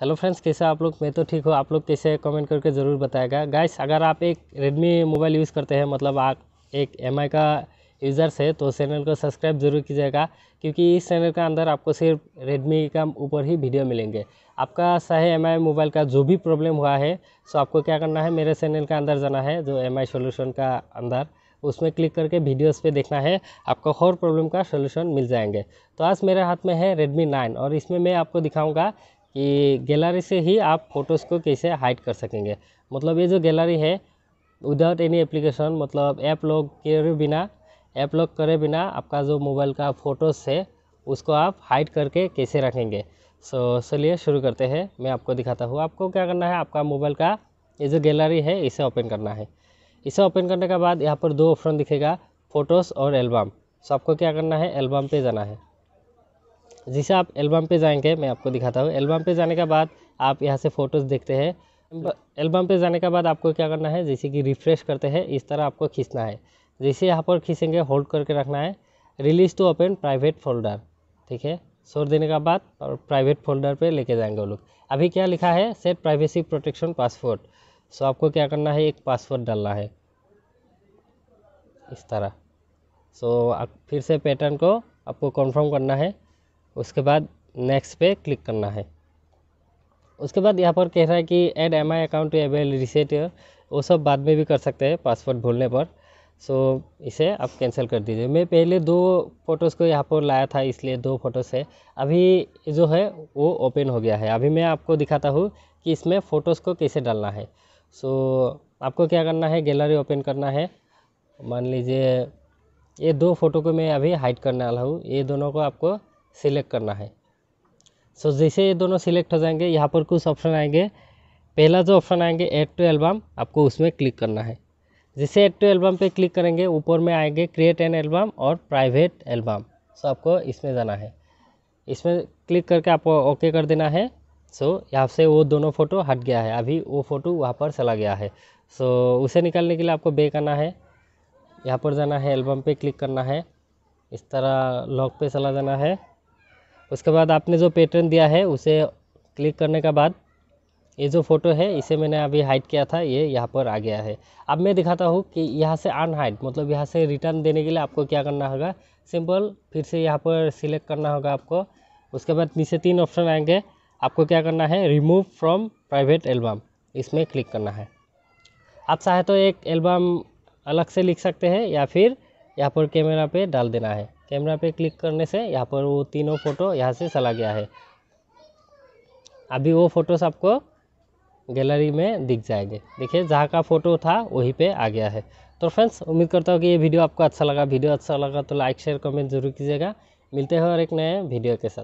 hello friends कैसे आप लोग मैं तो ठीक हूँ आप लोग कैसे कमेंट करके ज़रूर बताएगा गाइस अगर आप एक रेडमी मोबाइल यूज़ करते हैं मतलब आप एक एम का यूज़र्स है तो चैनल को सब्सक्राइब जरूर कीजिएगा क्योंकि इस चैनल के अंदर आपको सिर्फ रेडमी का ऊपर ही वीडियो मिलेंगे आपका चाहे एम मोबाइल का जो भी प्रॉब्लम हुआ है सो आपको क्या करना है मेरे चैनल के अंदर जाना है जो एम आई सोल्यूशन का अंदर उसमें क्लिक करके वीडियोस पे देखना है आपको हर प्रॉब्लम का सोल्यूशन मिल जाएंगे तो आज मेरे हाथ में है रेडमी नाइन और इसमें मैं आपको दिखाऊंगा कि गैलरी से ही आप फ़ोटोज़ को कैसे हाइड कर सकेंगे मतलब ये जो गैलरी है विदाउट एनी एप्लीकेशन मतलब ऐप लॉक के बिना ऐप लॉक करे बिना आपका जो मोबाइल का फ़ोटोज़ है उसको आप हाइड करके कैसे रखेंगे सो so, चलिए शुरू करते हैं मैं आपको दिखाता हूँ आपको क्या करना है आपका मोबाइल का ये जो गैलरी है इसे ओपन करना है इसे ओपन करने के बाद यहाँ पर दो ऑप्शन दिखेगा फ़ोटोज़ और एल्बम सो so, आपको क्या करना है एल्बम पे जाना है जैसे आप एल्बम पे जाएंगे मैं आपको दिखाता हूँ एल्बम पे जाने के बाद आप यहाँ से फ़ोटोज़ देखते हैं एल्बम पे जाने के बाद आपको क्या करना है जैसे कि रिफ़्रेश करते हैं इस तरह आपको खींचना है जैसे यहाँ पर खींचेंगे होल्ड करके रखना है release to open private folder ठीक है छोड़ देने के बाद और प्राइवेट फोल्डर पर लेके जाएंगे वो लोग अभी क्या लिखा है set privacy protection password so आपको क्या करना है एक पासवर्ड डालना है इस तरह सो so, फिर से पैटर्न को आपको कंफर्म करना है उसके बाद नेक्स्ट पे क्लिक करना है उसके बाद यहाँ पर कह रहा है कि add M I account to avail reset वो सब बाद में भी कर सकते हैं पासवर्ड भूलने पर सो so, इसे आप कैंसिल कर दीजिए मैं पहले दो फ़ोटोज़ को यहाँ पर लाया था इसलिए दो फ़ोटोज़ है अभी जो है वो ओपन हो गया है अभी मैं आपको दिखाता हूँ कि इसमें फ़ोटोज़ को कैसे डालना है सो so, आपको क्या करना है गैलरी ओपन करना है मान लीजिए ये दो फ़ोटो को मैं अभी हाइड करने वाला हूँ ये दोनों को आपको सिलेक्ट करना है सो so, जैसे ये दोनों सिलेक्ट हो जाएंगे यहाँ पर कुछ ऑप्शन आएंगे पहला जो ऑप्शन आएंगे एड टू एल्बम आपको उसमें क्लिक करना है जैसे एड टू एल्बम पे क्लिक करेंगे ऊपर में आएंगे क्रिएट एन एल्बम और प्राइवेट एल्बम सो आपको इसमें जाना है इसमें क्लिक करके आपको ओके कर देना है सो so, यहाँ से वो दोनों फ़ोटो हट गया है अभी वो फ़ोटो वहाँ पर चला गया है सो so, उसे निकालने के लिए आपको बे करना है यहाँ पर जाना है एल्बम पे क्लिक करना है इस तरह लॉक पे चला जाना है उसके बाद आपने जो पैटर्न दिया है उसे क्लिक करने के बाद ये जो फोटो है इसे मैंने अभी हाइट किया था ये यहाँ पर आ गया है अब मैं दिखाता हूँ कि यहाँ से अनहाइट मतलब यहाँ से रिटर्न देने के लिए आपको क्या करना होगा सिंपल फिर से यहाँ पर सिलेक्ट करना होगा आपको उसके बाद नीचे तीन ऑप्शन आएंगे आपको क्या करना है रिमूव फ्रॉम प्राइवेट एल्बम इसमें क्लिक करना है आप चाहे तो एक एल्बम अलग से लिख सकते हैं या फिर यहाँ पर कैमरा पे डाल देना है कैमरा पे क्लिक करने से यहाँ पर वो तीनों फ़ोटो यहाँ से चला गया है अभी वो फ़ोटोज़ आपको गैलरी में दिख जाएंगे देखिए जहाँ का फ़ोटो था वहीं पे आ गया है तो फ्रेंड्स उम्मीद करता हूँ कि ये वीडियो आपको अच्छा लगा वीडियो अच्छा लगा तो लाइक शेयर कमेंट जरूर कीजिएगा मिलते हैं और एक नए वीडियो के साथ